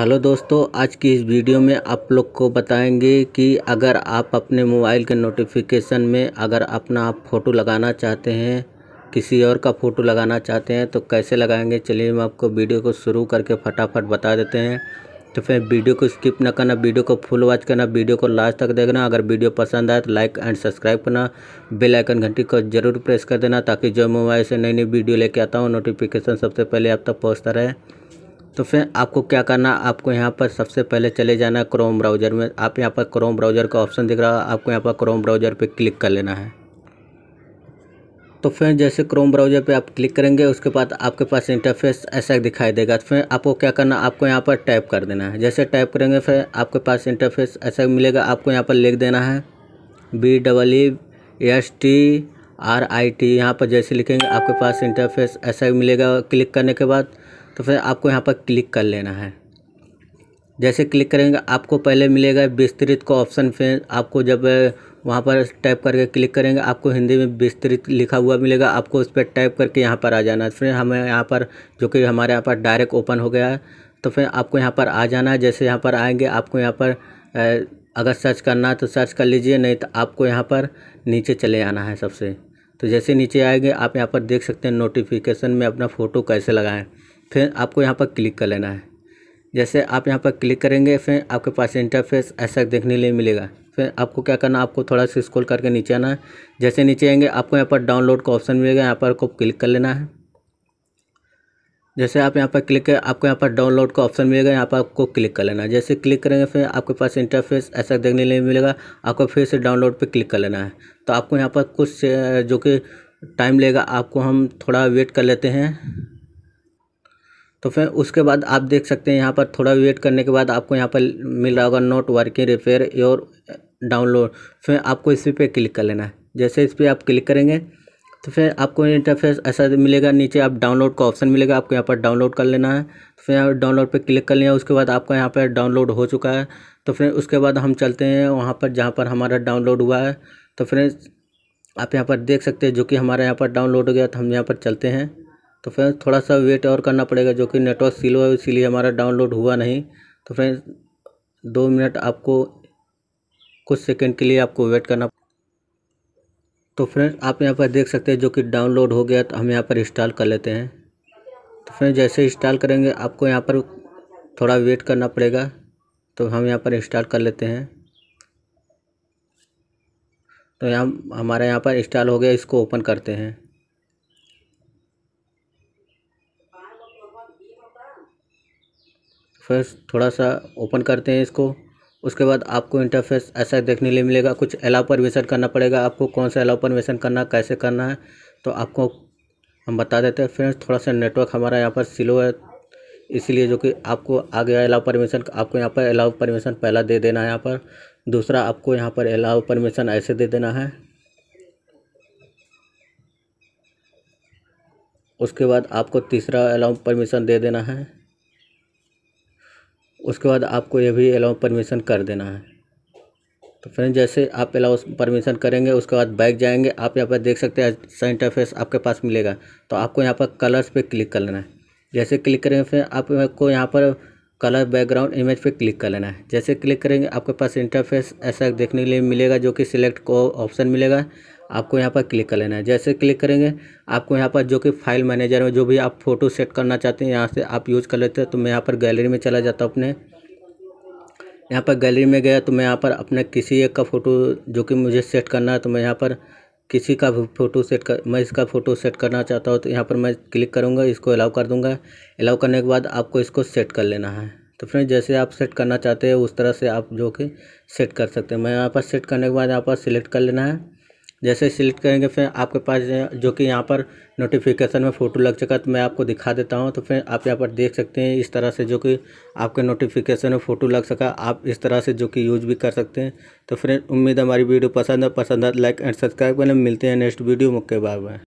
hello दोस्तों आज की इस वीडियो में आप लोग को बताएंगे कि अगर आप अपने मोबाइल के नोटिफिकेशन में अगर अपना आप फ़ोटो लगाना चाहते हैं किसी और का फ़ोटो लगाना चाहते हैं तो कैसे लगाएंगे चलिए हम आपको वीडियो को शुरू करके फटाफट बता देते हैं तो फिर वीडियो को स्किप ना करना वीडियो को फुल वॉच करना वीडियो को लास्ट तक देखना अगर वीडियो पसंद आए तो लाइक एंड सब्सक्राइब करना बेल आइकन घंटी को जरूर प्रेस कर देना ताकि जो मोबाइल से नई नई वीडियो लेके आता हूँ नोटिफिकेशन सबसे पहले आप तक पहुँचता रहे तो फिर आपको क्या करना आपको यहाँ पर सबसे पहले चले जाना है क्रोम ब्राउज़र में आप यहाँ पर क्रोम ब्राउज़र का ऑप्शन दिख रहा है आपको यहाँ पर क्रोम ब्राउज़र पे क्लिक कर लेना है तो फिर जैसे क्रोम ब्राउज़र पे आप क्लिक करेंगे उसके बाद आपके पास इंटरफेस ऐसा दिखाई देगा तो फिर आपको क्या करना आपको यहाँ पर टाइप कर देना है जैसे टाइप करेंगे फिर आपके पास इंटरफेस ऐसा मिलेगा आपको यहाँ पर लिख देना है B double E S T R I T यहाँ पर जैसे लिखेंगे आपके पास इंटरफेस ऐसा मिलेगा क्लिक करने के बाद तो फिर आपको यहाँ पर क्लिक कर लेना है जैसे क्लिक करेंगे आपको पहले मिलेगा विस्तृत का ऑप्शन फिर आपको जब वहाँ पर टाइप करके क्लिक करेंगे आपको हिंदी में विस्तृत लिखा हुआ मिलेगा आपको उस पर टाइप करके यहाँ पर आ जाना है फिर हमें यहाँ पर जो कि हमारे यहाँ पर डायरेक्ट ओपन हो गया है तो फिर आपको यहाँ पर आ जाना है जैसे यहाँ पर आएंगे आपको यहाँ पर अगर सर्च करना है तो सर्च कर लीजिए नहीं तो आपको यहाँ पर नीचे चले आना है सबसे तो जैसे नीचे आएंगे आप यहाँ पर देख सकते हैं नोटिफिकेशन में अपना फ़ोटो कैसे लगाएँ फिर आपको यहाँ पर क्लिक कर लेना है जैसे आप यहाँ पर क्लिक करेंगे फिर आपके पास इंटरफेस ऐसा देखने लिए मिलेगा फिर आपको क्या करना आपको थोड़ा सा स्क्रॉल करके नीचे आना है जैसे नीचे आएंगे आपको यहाँ पर डाउनलोड का ऑप्शन मिलेगा यहाँ पर आपको क्लिक कर लेना है जैसे आप यहाँ पर क्लिक करें आपको यहाँ पर डाउनलोड का ऑप्शन मिलेगा यहाँ पर आपको क्लिक कर लेना है जैसे क्लिक करेंगे फिर आपके पास इंटरफेस ऐसा देखने लिए मिलेगा आपको फिर से डाउनलोड पर क्लिक कर लेना है तो आपको यहाँ पर कुछ जो कि टाइम लेगा आपको हम थोड़ा वेट कर लेते हैं तो फिर उसके बाद आप देख सकते हैं यहाँ पर थोड़ा वेट करने के बाद आपको यहाँ पर मिल रहा होगा not working repair your download फिर आपको इसी पे क्लिक कर लेना है जैसे इस पर आप क्लिक करेंगे तो फिर आपको इंटरफेस ऐसा मिलेगा नीचे आप डाउनलोड का ऑप्शन मिलेगा आपको यहाँ पर डाउनलोड कर लेना है तो फिर डाउनलोड पर क्लिक कर लिया उसके बाद आपका यहाँ पर डाउनलोड हो चुका है तो फिर उसके बाद हम चलते हैं वहाँ पर जहाँ पर हमारा डाउनलोड हुआ है तो फिर आप यहाँ पर देख सकते हैं जो कि हमारा यहाँ पर डाउनलोड हो गया तो हम यहाँ पर चलते हैं तो फ्रेंड्स थोड़ा सा वेट और करना पड़ेगा जो कि नेटवर्क सिलो है इसीलिए हमारा डाउनलोड हुआ नहीं तो फ्रेंड्स दो मिनट आपको कुछ सेकंड के लिए आपको वेट करना तो फ्रेंड्स आप यहाँ पर देख सकते हैं जो कि डाउनलोड हो गया तो हम यहाँ पर इंस्टॉल कर लेते हैं तो फ्रेंड्स जैसे इंस्टॉल करेंगे आपको यहाँ पर थोड़ा वेट करना पड़ेगा तो हम यहाँ पर इंस्टॉल कर लेते हैं तो यहाँ हमारा यहाँ पर इंस्टॉल हो गया इसको ओपन करते हैं फर्स्ट थोड़ा सा ओपन करते हैं इसको उसके बाद आपको इंटरफेस ऐसा देखने लिए मिलेगा कुछ अलाव परमिशन करना पड़ेगा आपको कौन सा अलाव परमिशन करना कैसे करना है तो आपको हम बता देते हैं फ्रेंड्स थोड़ा सा नेटवर्क हमारा यहाँ पर स्लो है इसीलिए जो कि आपको आ गया अलाउ परमिशन आपको यहाँ पर अलाव परमिशन पहला दे देना है यहाँ पर दूसरा आपको यहाँ पर अलाव परमिशन ऐसे दे देना है उसके बाद आपको तीसरा अलाउ परमिशन दे देना है उसके बाद आपको ये भी अलाउ परमिशन कर देना है तो फ्रेंड जैसे आप अलाउ परमिशन करेंगे उसके बाद बैक जाएंगे आप यहाँ पर देख सकते हैं इंटरफेस आपके पास मिलेगा तो आपको यहाँ पर कलर्स पे क्लिक कर लेना है जैसे क्लिक करेंगे फिर आपको यहाँ पर कलर बैकग्राउंड इमेज पे क्लिक कर लेना है जैसे क्लिक करेंगे आपके पास इंटरफेस ऐसा देखने के लिए मिलेगा जो कि सिलेक्ट को ऑप्शन मिलेगा आपको यहाँ पर क्लिक कर लेना है जैसे क्लिक करेंगे आपको यहाँ पर जो कि फाइल मैनेजर में जो भी आप फ़ोटो सेट करना चाहते हैं यहाँ से आप यूज़ कर लेते हैं तो मैं यहाँ पर गैलरी में चला जाता हूँ अपने यहाँ पर गैलरी में गया तो मैं यहाँ पर अपने किसी एक का फ़ोटो जो कि मुझे सेट करना है तो मैं यहाँ पर किसी का भी फ़ोटो सेट कर मैं इसका फ़ोटो सेट करना चाहता हूँ तो यहाँ पर मैं क्लिक करूँगा इसको अलाउ कर दूँगा अलाउ करने के बाद आपको इसको सेट कर लेना है तो फ्रेंड जैसे आप सेट करना चाहते हैं उस तरह से आप जो कि सेट कर सकते हैं मैं यहाँ पर सेट करने के बाद यहाँ पर सिलेक्ट कर लेना है जैसे सिलेक्ट करेंगे फिर आपके पास जो कि यहाँ पर नोटिफिकेशन में फ़ोटो लग चुका तो मैं आपको दिखा देता हूँ तो फिर आप यहाँ पर देख सकते हैं इस तरह से जो कि आपके नोटिफिकेशन में फ़ोटो लग सका आप इस तरह से जो कि यूज भी कर सकते हैं तो फ्रेंड उम्मीद हमारी वीडियो पसंद है पसंद है लाइक एंड सब्सक्राइब करें मिलते हैं नेक्स्ट वीडियो मुख्य बाय बाय